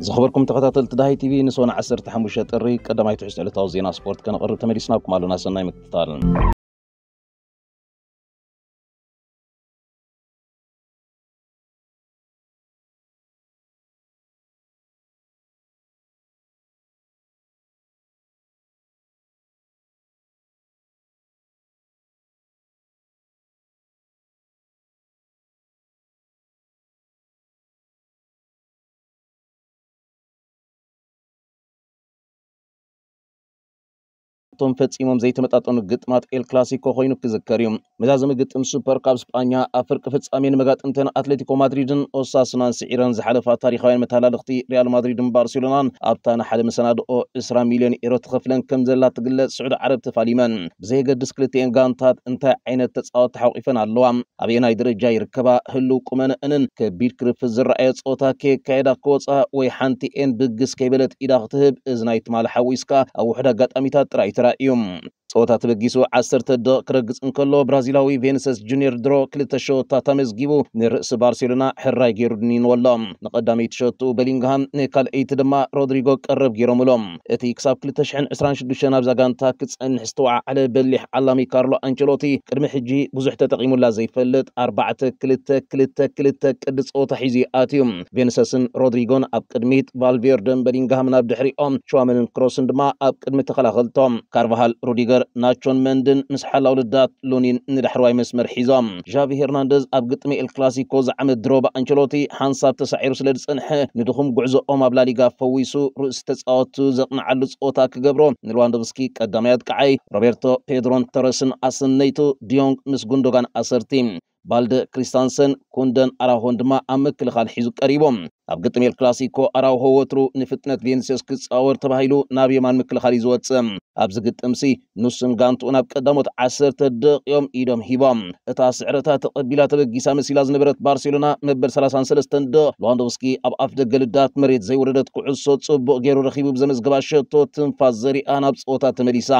زخبركم تقاتل تداهي تي في نسونا عسر تحمشة الري ما يتحس على تاوزينا زينا سبورت كان قرر تمرسناكم على ناس الناي مكتتال እቶም ፈፂሞም ዘይተመጣጠኑ ግጥማት ኤል ክላሲኮ ኮይኑ ክዝከር እዩ መዛዘሚ ግጥም ሱፐር ካብ ስጳኛ ኣብ ፍርቂ ፍጻሜ ንመጋጥምተን ኣትሌቲኮ ማድሪድን ኦሳስናን ስዒረን ዝሓለፋ ታሪካውያን መተላለኽቲ ሪያል ማድሪድን ባርሴሎናን ኣብታ ንሓደ መሰናድኦ 20 ሚልዮን ኢሮ ተኸፍለን ከም ዘላ ትግለጽ ስዑድ ዓረብ ተፋሊመን ብዘየገድስ ክልቲኤን ጋንታት እንታይ ዓይነት ተፃወት ተሓቂፈን ኣለዋ ኣበየናይ ደረጃ ይርከባ ህልው ቁመንአንን ከቢድ ክርፍት ዝረኣየ ፆታ ከየካየዳ ክወፃ ወይ ሓንቲ ኤን ብግስ ከይበለት ኢዳ ክትህብ እዚ ናይ ትማል ሓዊስካ ኣብ ውሕድ ኣጋጣሚታት ጥራይ ትራ ilium ፀወታ ተበጊሱ 10 ደቕ ክረግጽ እንከሎ ብራዚላዊ ቬንሰስ ጁኒየር ድሮ ክልተ ሸወታ ተመዝጊቡ ንርእሲ ባርሴሎና ሕራይ ገይሩ ድኒንዎ ኣሎ ንቐዳመይቲ ሸወቱ በሊንግሃም ንካልአይቲ ድማ ሮድሪጎ ቀረብ ገይሮም ኣሎም እቲ ክሳብ 226 ኣብዛ ጋንታ ክጸንሕ ዝተወዓዓለ በሊሕ ዓላሚ ካርሎ ኣንቸሎቲ ቅድሚ ሕጂ ብዙሕ ተጠቒሙላ ዘይፈልጥ 4 2 2 2 ቅዲ ፀወታ ሒዙ ኣትዩ ቬንሰስን ሮድሪጎን ኣብ ቅድሚት ቫልቬርደን በሊንግሃምን ኣብ ድሕሪኦም ሸዋመንን ክሮስን ድማ ኣብ ቅድሚ ተኸላኸልቶም ካርቫሃል ሩዲገር ጃቪሄር ናቾን መንን ምስ ሓላው ልዳት ሉኒን ንዳሕርዋይ መስመር ሒዞም ጃቪ ሄርናንደዝ ኣብ ግጥሚ ኤል ክላሲኮ ዝዓመት ድሮባ ኣንቸሎቲ ሓንሳብ ተሳዒሩ ስለ ዝፀንሐ ንድኹም ጉዕዞኦም ኣብ ላሊጋ ፈዊሱ ርእሲ ተፃወቱ ዘቕንዓሉ ፀወታ ክገብሮ ንልዋንዶቭስኪ ቀዳማያት ከዓይ ሮቤርቶ ፔድሮን ተረስን ኣሰነይቱ ዲዮንግ ምስ ጉንዶጋን ኣሰርቲ ባልደ ክሪስታንሰን ኩንደን ኣራሆን ድማ ኣብ ምክልኻል ሒዙ ቀሪቦም ኣብ ግጥም ኤል ክላሲኮ ኣራውሆ ወትሩ ንፍጥነት ቬንስስ ክፃወር ተባሂሉ ናብ የማን ምክልኻል እዩ ዝወፅእ ኣብዚ ግጥምሲ ንሱን ጋንቱኡ ናብ ቀዳሞት ዓሰርተ ደቂኦም ኢዶም ሂቦም እታ ስዕረታ ተቐቢላ ተበጊሳ መሲላ ዝነበረት ባርሴሎና መበል 33 ደ ሉዋንዶቭስኪ ኣብ ኣፍ ደገ ልዳት መሬት ዘይወረደት ኩዕሶ ጽቡቕ ገይሩ ረኺቡ ብዘመዝገባ ሸቶ ትንፋስ ዘሪኣ ናብ ፀወታ ተመሊሳ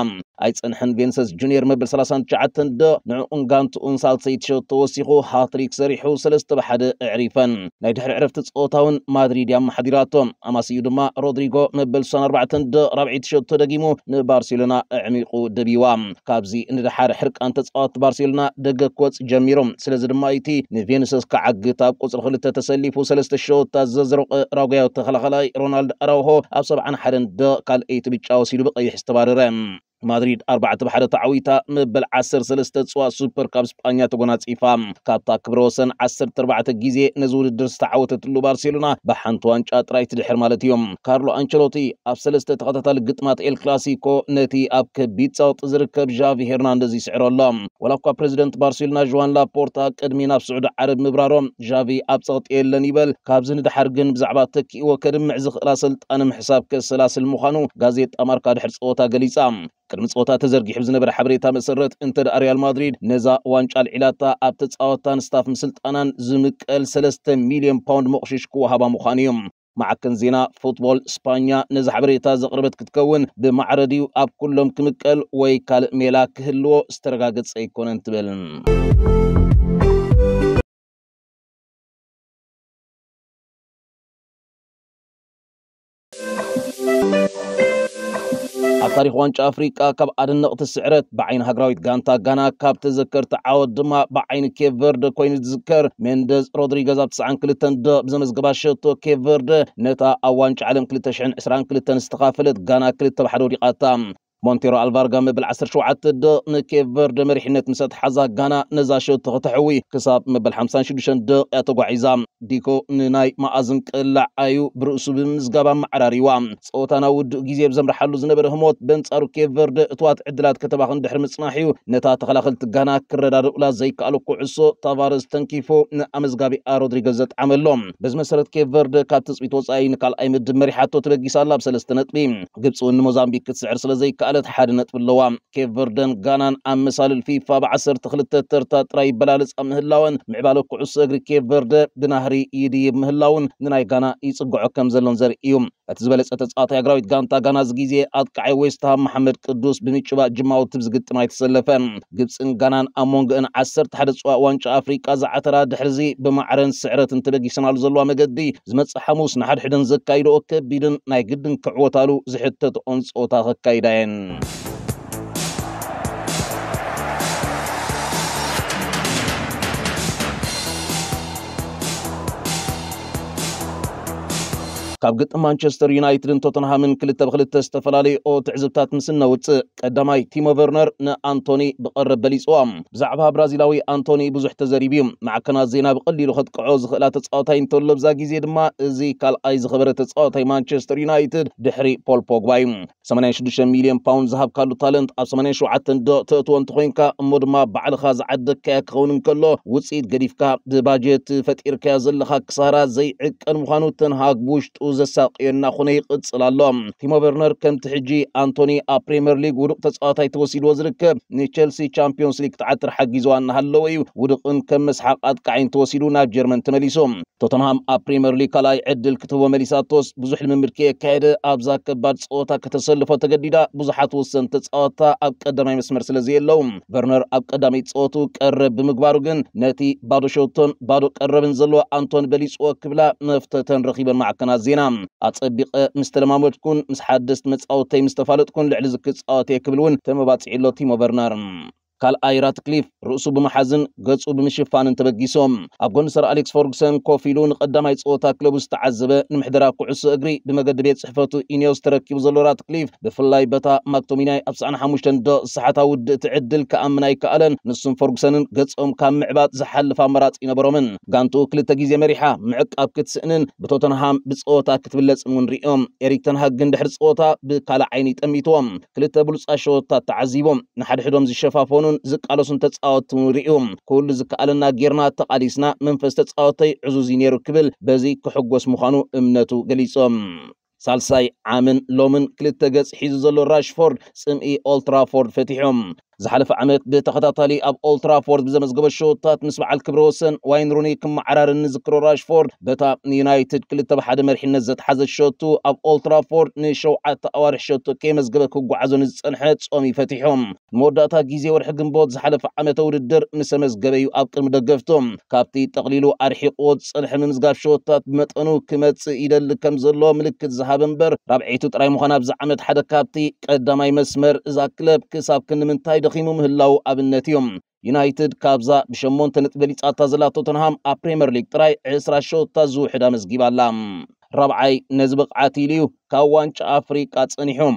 ኣይፀንሕን ቬንሰስ ጁኒየር መበል 39 ደ ንዕኡን ጋንቱኡን ሳልሰይቲ ሸቶ ወሲኹ ሃትሪክ ሰሪሑ ሰለስተ ብሓደ ኣዕሪፈን ናይ ድሕሪ ዕረፍቲ ፀወታውን كان مدريد يم حضرات أما سيدما رودريغو نبلسان أربعة د ربع تشتو دقيمو نبارسيلنا عميقو دبيوام كابزي ندحار حرك أنتس آت بارسيلنا دقا كوتس جميرم سلزر مايتي نفينسس كعق تاب قصر خلتا تسليفو سلست الشو تززرق آه، راوغيو تخلخلاي رونالد أراوهو أبصب عن حرن د قال ايت بيتشاو سيدو يحستبار رام ማድሪድ 41 ተዓዊታ ምበል 10 ሰለስተ ፅዋዕ ሱፐር ካብ ስጳኛ ተጎናፂፋ ካብታ ክብረ ወሰን 14 ግዜ ነዚ ውድድር ዝተዓወተትሉ ባርሴሎና ብሓንቲ ዋንጫ ጥራይ ትድሕር ማለት እዮም ካርሎ ኣንቸሎቲ ኣብ ሰለስተ ተኸታታሊ ግጥማት ኤል ክላሲኮ ነቲ ኣብ ከቢድ ፃውጢ ዝርከብ ዣቪ ሄርናንደዝ ይስዕሮ ኣሎ ዋላ እኳ ፕሬዚደንት ባርሴሎና ዥዋን ላፖርታ ቅድሚ ናብ ስዑድ ዓረብ ምብራሮም ዣቪ ኣብ ፀቕጢ የለን ይበል ካብዚ ንድሓር ግን ብዛዕባ ተኪእዎ ከድምዕ ዝኽእላ ስልጣን ምሕሳብ ከሰላስል ምዃኑ ጋዜጣ ማርካ ድሕር ፀወታ ገሊጻ ቅድሚፅቦታ ተዘርጊሑ ዝነበረ ሓበሬታ መሰረት እንተ انتر اريال ማድሪድ نزا ዋንጫ ልዒላታ ابتتس اوتان ستاف مسلت انان زمك ሚልዮን ፓውንድ باوند مقشش ምዃኑ እዮም معكن زينا فوتبول اسبانيا نزح بريتا زغربت كتكون بمعردي اب كلهم كمكال ويكال ميلاك هلو استرقاقت سيكون انتبالن ኣብ ታሪክ ዋንጫ ኣፍሪቃ ካብ ኣደነቕቲ ስዕረት ብዓይኒ ሃገራዊት ጋንታ ጋና ካብ ተዘከርቲ ዓወት ድማ ብዓይኒ ኬፕ ቨርደ ኮይኑ ዝዝከር ሜንደዝ ሮድሪገዝ ኣብ 92 ደ ብዘመዝገባ ሸቶ ኬፕ ቨርደ ነታ ኣብ ዋንጫ ዓለም 222 ዝተኻፈለት ጋና ክልተ ብሓደ ወዲቓታ مونتيرو الفارغام بالعصر شو عتد نكيف برد مريحنت مسات حزا غانا نزاشو تغتحوي كساب مبل حمسان شدوشن دو اتوقع عزام ديكو نناي ما ازن كلا ايو برؤسو بمزقابا معراري وام سوتانا ود جيزيب زمر حلو زنبر هموت بنت ارو كيف برد اتوات عدلات كتباخن دحر مصناحيو نتا تخلاخل تغانا كردار اولا زيك الو قعصو تافارز تنكيفو نامزقابي ارو دريغزت عملوم بز مسرت كيف برد كاتس بيتوز اي نكال ايمد مريحاتو تبقى جيسالة بسلستنت بيم غيبسو ان موزامبيك تسعر سلزيك ካልእት ሓደ ነጥብ ኣለዋ ኬፕ ቨርደን ጋናን ኣብ መሳልል ፊፋ ብ12 ተርታ ጥራይ በላልፃ ምህላወን ምዕባለ ኩዕሶ እግሪ ኬፕ ቨርደ ብናህሪ ይድይብ ምህላውን ንናይ ጋና ይፅግዖ ከም ዘሎን ዘርኢ እዩ እቲ ዝበለፀ ተፃዋታይ ኣግራዊት ጋንታ ጋና እዚ ግዜ ኣጥቃዓይ ዌስትሃም መሓመድ ቅዱስ ብምጭባእ ጅማዊ ትብ ዝግጥማ ይተሰለፈ ግብፅን ጋናን ኣብ መንጎአን 11 ፅዋዕ ዋንጫ ኣፍሪቃ ዝዓተራ ድሕርዚ ብማዕረን ስዕረትን ተበጊሰናሉ ዘለዋ መገዲ ዝመፅእ ሓሙስ ንሓድሕደን ዘካይደኦ ከቢድን ናይ ግድን ክዕወታሉ ዝሕተትኦን ፀወታ ከካይዳ የን Hmm. ካብ ግጥም ማንቸስተር ዩናይትድን ቶተንሃምን ክልተ ብክልተ ዝተፈላለዩ ትዕዝብታት ምስ ነውፅእ ቀዳማይ ቲሞ ቨርነር ንኣንቶኒ ብቐረብ በሊፅዋ ብዛዕባ ብራዚላዊ ኣንቶኒ ብዙሕ ተዘሪብ እዩ ማዕከናት ዜና ብቐሊሉ ከጥቅዖ ዝኽእላ ተፃወታይ እንተሎ ብዛ ግዜ ድማ እዚ ካልኣይ ዝኸበረ ተፃወታይ ማንቸስተር ዩናይትድ ድሕሪ ፖል ፖግባ እዩ 86 ሚልዮን ፓውንድ ዝሃብካሉ ታለንት ኣብ 87 ዶ ተእትዎ እንተኮይንካ እሞ ድማ ባዕልኻ ዝዓደካያ ክኸውን እንከሎ ውፅኢት ገዲፍካ ብባጀት ፈጢርካያ ዘለካ ክሳራ ዘይዕቀን ምዃኑ ተንሃግ ብውሽጡ ዘሳቅየና ኾነ ይቕፅል ኣሎ ቲሞ ቨርነር ከምቲ ሕጂ ኣንቶኒ ኣብ ፕሪምየር ሊግ ውድቕ ተፃዋታይ ተወሲድዎ ዝርከብ ንቸልሲ ቻምፒዮንስ ሊግ ትዓትር ሓጊዝዋ እናሃለወ እዩ ውድቕን ከም መስሓቅ ኣጥቃዒን ተወሲዱ ናብ ጀርመን ተመሊሶ ቶተንሃም ኣብ ፕሪምየር ሊግ ካልኣይ ዕድል ክትህቦ መሊሳቶስ ብዙሕ ልምምድ ከየካየደ ኣብዛ ከባድ ፀወታ ከተሰልፎ ተገዲዳ ብዙሓት ውሰን ተፃወታ ኣብ ቀዳማይ መስመር ስለ ዘየለው ቨርነር ኣብ ቀዳመይ ፀወቱ ቀረብ ብምግባሩ ግን ነቲ ባዶ ሸውቶን ባዶ ቀረብን ዘለዎ ኣንቶን በሊፅዎ ክብላ መፍተተን ረኺበን ማዕከናት ዜና ኢና ኣፀቢቐ ምስ ተለማመድኩን ምስ ሓደስቲ መፃወተይ ምስ ተፋለጥኩን ልዕሊ ዝክፃወተየ ክብል እውን ተመባፂዒሎ ቲሞ በርነር ካልኣይ ራትክሊፍ ርእሱ ብምሓዝን ገጹ ብምሽፋንን ተበጊሶም ኣብ ጎኒ ሰር ኣሌክስ ፎርግሰን ኮፍ ኢሉ ንቐዳማይ ፀወታ ክለቡ ዝተዓዘበ ንምሕደራ ኩዕሶ እግሪ ብመገዲ ቤት ፅሕፈቱ ኢኔዎስ ተረኪቡ ዘሎ ራትክሊፍ ብፍላይ በታ ማክቶሚናይ ኣብ 95 ዶ ሰሓታ ውድእቲ ዕድል ከኣምን ኣይከኣለን ንሱም ፎርግሰንን ገጾም ካብ ምዕባጥ ዝሓልፍ ኣመራፂ ይነበሮምን ጋንቱ ክልተ ግዜ መሪሓ ምዕቃብ ክትስእንን ብቶተንሃም ብፀወታ ክትብለፅን እውን ርኦም ኤሪክ ተንሃግ ግን ድሕሪ ፀወታ ብካልእ ዓይኒ ጠሚትዎም ክልተ ብሉፃ ሸወታት ተዓዚቦም ንሓድሕዶም ዝሸፋፈኑ ዝኽእሉን ዝቃለሱን ተፃወት ንሪኡ ኩሉ ዝከኣለና ጌርና ተቃሊስና መንፈስ ተፃወተይ ዕዙዝ እዩ ነይሩ ክብል በዚ ክሕጎስ ምዃኑ እምነቱ ገሊፆም ሳልሳይ ዓምን ሎምን ክልተ ገጽ ሒዙ ዘሎ ራሽፎርድ ጽምኢ ኦልትራፎርድ ፈቲሖም زحلف عمت بتخطاطالي اب اولترا فورد بزمز قبل شوطات نسمع الكبروسن وين روني كم عرار نذكرو راشفورد بتا يونايتد كل تبع حدا مرحين نزت حز الشوطو اب اولترا فورد نشو عطا اوار الشوطو كي مزقبه كوكو عزو نزنحت امي فتحهم مورداتا جيزي ورح قنبوت زحلف عمت وردر مسمز قبل يو اب قلم دقفتم كابتي تقليلو ارحي قود صنح ممزقاب شوطات متنو كمت ايدل كم زلو ملك الزهاب انبر رابعيتو تراي مخانا بزعمت حدا كابتي قدام مسمر اذا كساب كن من تايد ተደኺሙ ምህላው ኣብነት እዮም ዩናይትድ ካብዛ ብሸሞንተ ነጥቢ በሊፃታ ዘላ ቶተንሃም ኣብ ፕሪምየር ሊግ ጥራይ 20 ሸወታ ዝውሕድ ኣመስጊባ ኣላ ራብዓይ ነዚ ብቕዓት ኢሉ እዩ ካብ ዋንጫ ኣፍሪቃ ፀኒሖም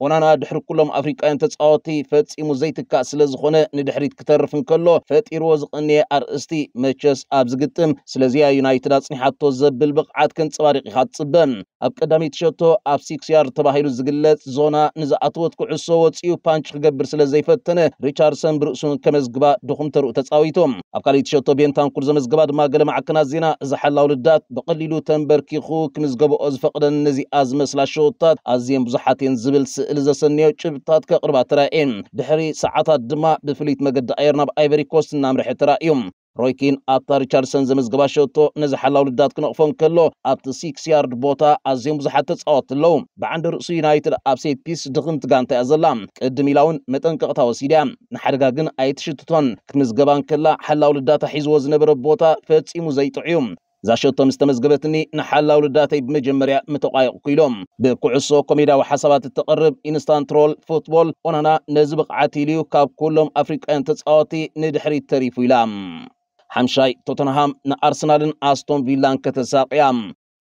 ونانا دحر كلهم أفريقيا تتصاوتي فتسي زيت الكاس خنا ندحريت كتر فن كله فتير وزقني أرستي ماتشس أبزقتم سلزيا يونايتد أصني حتى زبل بقعات كنت صوارق خاطبن أبقدامي تشتو أب سيكسيار تباهيلو زقلت زونا نزعتوت كعصو وتسيو بانش خقبر سلزي فتنة ريتشاردسون برؤسون كمزقبا دخم ترؤ تتصاويتهم أبقالي تشتو بينتان كل زمزقبا دما قل معكنا زينا زحل لدات بقليلو تنبر تنبركيخو كمزقبو أزفقدن نزي أزمس لاشوتات أزيم بزحاتين زبل لزسنيو چبتات که قربات رائن دحری ساعتا دما بفلیت مگد دائرنا با ایبری کوست نام رحیت رائیم رویکین آتا ریچارسن زمز گباشو تو نزح لول داد کن اخفون کلو آت سیکس یارد بوتا از زیم بزحط تسعوت لو بعند رسو یونایتر آبسی پیس دخن تگان تازلام ادمیلاون متن که قطاو سیدیم نحرگا گن آیت شتوتون کمز گبان کلا حلول داد حیز بوتا فتسی موزی تعیم ዛሸቶ ምስ ተመዝገበትኒ ንሓላው ልዳተይ ብመጀመርያ ምተቋየቕኩ ኢሎም ብኩዕሶ ኮሜዳዊ ሓሳባት እተቐርብ ኢንስታንትሮል ፉትቦል ኦናና ነዚ ብቕዓት ኢልዩ ካብ ኩሎም ኣፍሪቃውያን ተፃወቲ ንድሕሪት ተሪፉ ኢላ ሓምሻይ ቶተንሃም ንኣርሰናልን ኣስቶን ቪላን ከተሳቅያ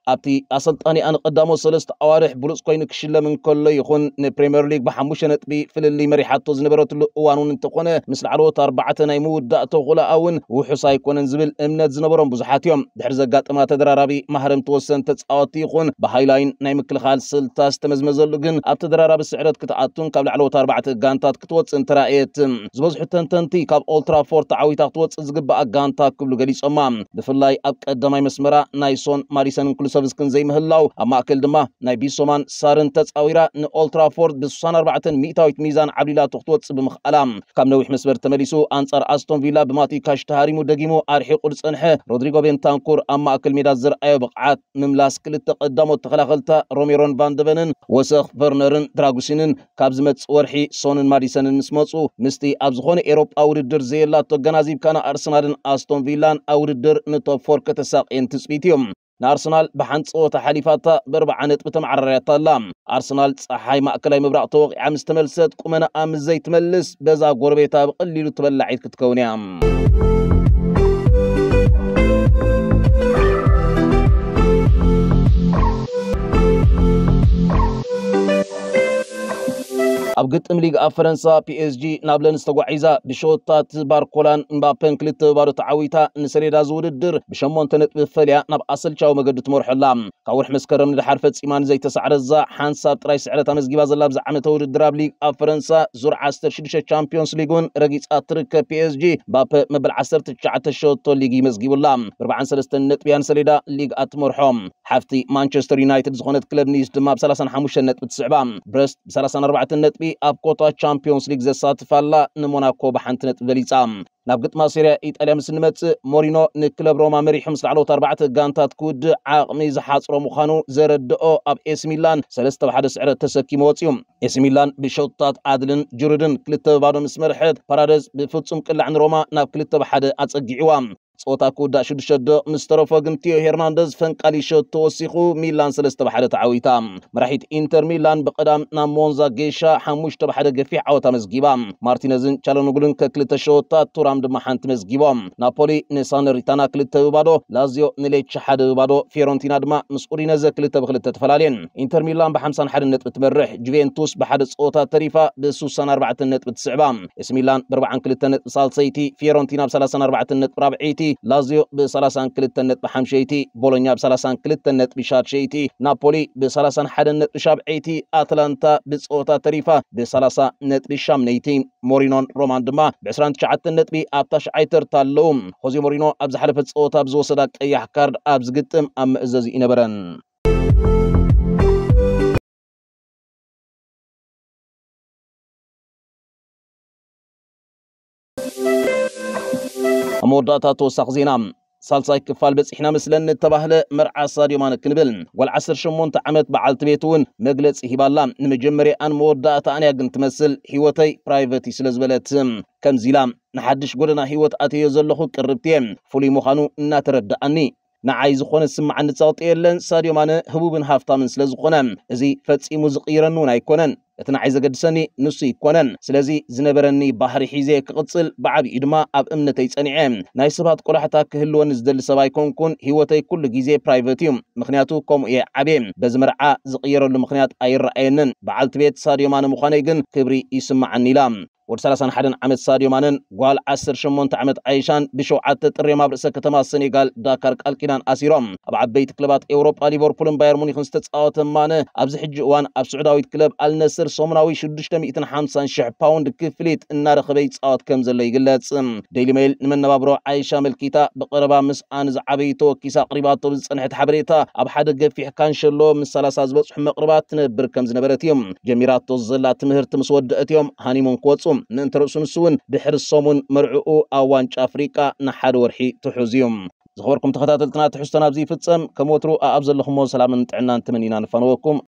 أبتي أصلاً أنا قدامه سلست أوارح بلوس كوينك شلة من كل يخون نبريمير ليج بحموشة نتبي في اللي مريحات توزن برات الأوانون انتقونا مثل عروت أربعة نيمود دأتو غلا أون وحصا يكون انزبل إمنا زنبرون بزحات يوم دحر زقات ما تدرى ربي مهرم توسن تتعاطي يخون بهايلاين نايم كل خال سلتا استمز مزلقن أبتدرى ربي سعرات كتعاتون قبل عروت أربعة قانتات كتوت انترائيت زبوز حتن تنتي كاب أولترا فور تعوي تاقتوت زقب أقانتا كبلو قليس أمام دفلاي أبك أدامي مسمرا نايسون ماريسان كل ሰብስክን ዘይምህላው ኣብ ማእከል ድማ ናይ ቢሶማን ሳርን ተፃዊራ ንኦልትራፎርድ ብ64 ሚእታዊት ሚዛን ዓብሊላቱ ክትወፅእ ብምኽኣላ ካብ ነዊሕ መስበር ተመሊሱ ኣንጻር ኣስቶን ቪላ ብማቲካሽ ተሃሪሙ ደጊሙ ኣርሒቑ ዝፀንሐ ሮድሪጎ ቤንታንኩር ኣብ ማእከል ሜዳ ዝረኣዮ ብቕዓት ምምላስ ክልተ ቀዳሞት ተኸላኸልታ ሮሜሮን ቫንደበንን ወሰኽ ቨርነርን ድራጉሲንን ካብ ዝመፅእ ወርሒ ሶንን ማዲሰንን ምስ መፁ ምስቲ ኣብ ዝኾነ ኤሮጳ ውድድር ዘየላቶ ገናዚብካና ኣርሰናልን ኣስቶን ቪላን ኣብ ውድድር ንቶፕ ፎር ከተሳቅየን ትፅቢት እዮም نارسنال بحنت صوت حليفاتا بربع عنت بتم عرريتا لام أرسنال صحي ما أكلي مبرق توق عم استملسات كومنا أم زي تملس بزا قربيتا بقليلو تبلعيد كتكونيام ግጥም ሊግ ኣብ ፈረንሳ ፒኤስጂ ናብ ለንስ ተጓዒዛ ብሸወታት ባርኮላን እምባፔን ክልተ ባዶ ተዓዊታ ንሰሌዳ ዝውድድር ብሸሞንተ ነጥቢ ፈልያ ናብ ኣሰልቻዊ መገዲ ትመርሖላ ካብ ወርሒ መስከረም ንድሓር ፈፂማን ዘይተሰዕረዛ ሓንሳብ ጥራይ ስዕረት ኣመዝጊባ ዘላ ብዛ ዓመተ ውድድር ኣብ ሊግ ኣብ ፈረንሳ ዙር 16 ቻምፒዮንስ ሊግ እውን ረጊፃ ትርከብ ፒኤስጂ ባፔ መበል 19 ሸወቶ ሊግ ይመዝጊቡላ ብ43 ነጥብያን ሰሌዳ ሊግ ኣትመርሖም ሓፍቲ ማንቸስተር ዩናይትድ ዝኾነት ክለብ ኒስ ድማ ብ35 ነጥቢ ትስዕባ ብረስት ብ34 ነጥቢ ኣብ ኮታ ቻምፒዮንስ ሊግ ዘሳትፋላ ንሞናኮ ብሓንቲ ነጥብ በሊፃ ናብ ግጥማ ሴርያ ኢጣልያ ምስ ንመፅእ ሞሪኖ ንክለብ ሮማ መሪሑ ምስ ላዕለዎት ኣርባዕተ ጋንታት ክውድእ ዓቕሚ ዝሓፅሮ ምዃኑ ዘረድኦ ኣብ ኤስ ሚላን ሰለስተ ብሓደ ስዕረት ተሰኪሞ ወፅዩ ኤስ ሚላን ብሸውትታት ዓድልን ጅሩድን ክልተ ብባዶ ምስ መርሐት ፓራደዝ ብፍፁም ቅላዕ ንሮማ ናብ ክልተ ብሓደ ኣፀጊዕዋ ፀወታ ክውዳእ 6 ምስ ተረፎ ግን ቲዮ ሄርናንደዝ ፈንቃሊሾ ተወሲኹ ሚላን 3 ብሓደ ተዓዊታ መራሒት ኢንተር ሚላን ብቐዳም ናብ ሞንዛ ጌሻ 5 ብሓደ ገፊሕ ዓወት ኣመዝጊባ ማርቲነዝን ቻለንጉልን ከክልተ ሸወታ ቱራም ድማ ሓንቲ መዝጊቦም ናፖሊ ንሳነሪታና ክልተ ብባዶ ላዚዮ ንሌቻ ሓደ ብባዶ ፊዮረንቲና ድማ ምስ ኡሪነዘ ክልተ ብክልተ ተፈላለየን ኢንተር ሚላን ብ51 ነጥቢ ትመርሕ ጁቬንቱስ ብሓደ ፀወታ ተሪፋ ብ64 ነጥቢ ትስዕባ ኤስ ሚላን ብ42 ነጥቢ ሳልሰይቲ ፊዮረንቲና ብ34 ነጥቢ ራብዒይቲ ሸይቲ፣ ላዚዮ ብ32 ነጥቢ 5ሸይቲ፣ ቦሎኛ ብ32 ነጥቢ ሸይቲ ናፖሊ ብ31 ነጥቢ 7ይቲ፣ ኣትላንታ ብፀወታ ተሪፋ ብ30 ነጥቢ 8ነይቲ ሞሪኖን ሮማን ድማ ብ29 ነጥቢ ኣብታ ሸዓይ ተርታ ኣለዉ ሆዚ ሞሪኖ ኣብ ዝሓለፈ ፀወታ ብዝወሰዳ ቀያሕ ካርድ ኣብ ዝግጥም ኣብ ምእዘዝ ይነበረን Thank you. مورداتا تو ساقزينا سالساي كفال بسحنا مسلن التباهل مرعصا ديومان كنبل والعصر شمون تعمد بعال تبيتون مقلت هبالا نمجمري أن مورداتا أنيا قنت مسل حيوتي برايفتي سلزبلت كم زيلا نحدش قولنا حيوت أتي يزلخو كربتين فولي مخانو ناترد أني نعايز خون السمع عند صوت إيرلن ساريو مانا هبوبن هافتا من سلزو خونم فتسي مزقيرا ايكونن እቲ ንዓይ ዘገድሰኒ ንሱ ይኮነን ስለዚ ዝነበረኒ ባህሪ ሒዜ ክቕፅል ብዓብዪ ድማ ኣብ እምነተይ ፀኒዐ ናይ ስብሃት ቆላሕታ ክህልወኒ ዝደሊ ሰብ ኣይኮንኩን ሂወተይ ኩሉ ግዜ ፕራይቨት እዩ ምክንያቱ ከምኡ እየ ዓብየ በዚ መርዓ ዝቕየረሉ ምክንያት ኣይረኣየንን በዓልቲ ቤት ሳድዮማ ንምዃነይ ግን ክብሪ ይስማዓኒ ኢላ ورسالسان حدن عمد ساديو مانن غوال عصر شمون تعمد عيشان بشو عطت ريما برسا كتما السنغال داكارك الكنان اسيروم ابعاد بيت كلبات اوروب ليفربولن باير مونيخن ستتساوت مانن ابزي حجوان اب سعوداويت كلب النسر سومناوي شدشتا ميتن حامسان شح باوند كفليت النار خبي تساوت كمزل لي قلات ديلي ميل نمن نبابرو عيشا ملكيتا بقربا مس انز عبيتو كيسا قريبات طبز صنحت حبريتا اب حد في حكان شلو من سلاسا زبط حمق ربات نبر كمز نبرتيوم جميرات توزلات مهر تمسود اتيوم هاني مون قوتصم. ነንቲ ርእሱ እውን ድሕሪ ሰሙን መርዕኡ ኣብ ዋንጫ ኣፍሪቃ ንሓደ ወርሒ ትሑዝ እዩ ዝኸበርኩም ተኸታተልትና ትሕዝቶና ኣብዚ ይፍፀም ከም ወትሩ ኣብ ዘለኹሞ ሰላምን ጥዕናን ተመኒና ንፈንወኩም